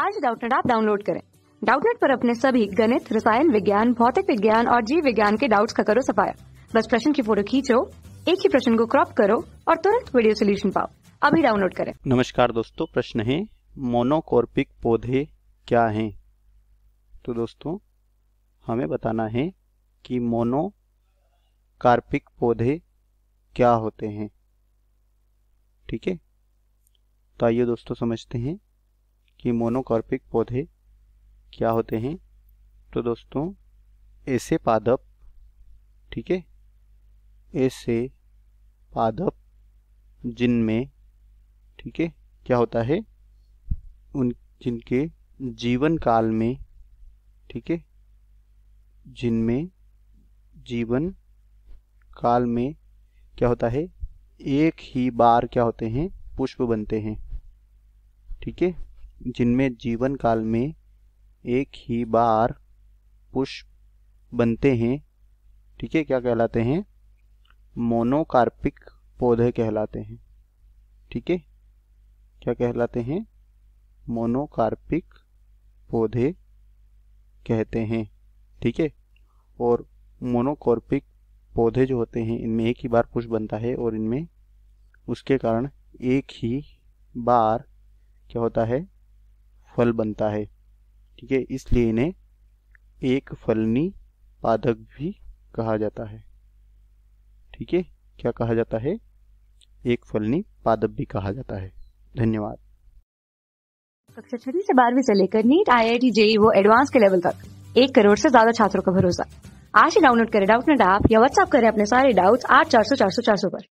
आज डाउटनेट आप डाउनलोड करें डाउटनेट पर अपने सभी गणित रसायन विज्ञान भौतिक विज्ञान और जीव विज्ञान के डाउट्स का करो सफाया बस प्रश्न की फोटो खींचो एक ही प्रश्न को क्रॉप करो और तुरंत वीडियो सोल्यूशन पाओ अभी डाउनलोड करें नमस्कार दोस्तों प्रश्न है मोनोकोर्पिक पौधे क्या है तो दोस्तों हमें बताना है कि कार्पिक पौधे क्या होते हैं ठीक है तो आइए दोस्तों समझते हैं कि मोनोकॉर्पिक पौधे क्या होते हैं तो दोस्तों ऐसे पादप ठीक है ऐसे पादप जिनमें ठीक है क्या होता है उन जिनके जीवन काल में ठीक है जिनमें जीवन काल में क्या होता है एक ही बार क्या होते हैं पुष्प बनते हैं ठीक है जिनमें जीवन काल में एक ही बार पुष्प बनते हैं ठीक है क्या कहलाते हैं मोनोकार्पिक पौधे कहलाते हैं ठीक है क्या कहलाते हैं मोनोकार्पिक पौधे कहते हैं ठीक है और मोनोकॉर्पिक पौधे जो होते हैं इनमें एक ही बार पुष्प बनता है और इनमें उसके कारण एक ही बार क्या होता है फल बनता है ठीक है इसलिए इन्हें एक फलनी पादक भी कहा जाता है ठीक है क्या कहा जाता है एक फलनी पादप भी कहा जाता है धन्यवाद कक्षा छठी से बारहवीं से लेकर NEET IIT JEE वो एडवांस के लेवल तक एक करोड़ से ज्यादा छात्रों का भरोसा आज ही डाउनलोड करें डाउट नेट ऐप या व्हाट्सएप करें अपने सारे डाउट्स आठ चार सौ चार सौ चार सौ पर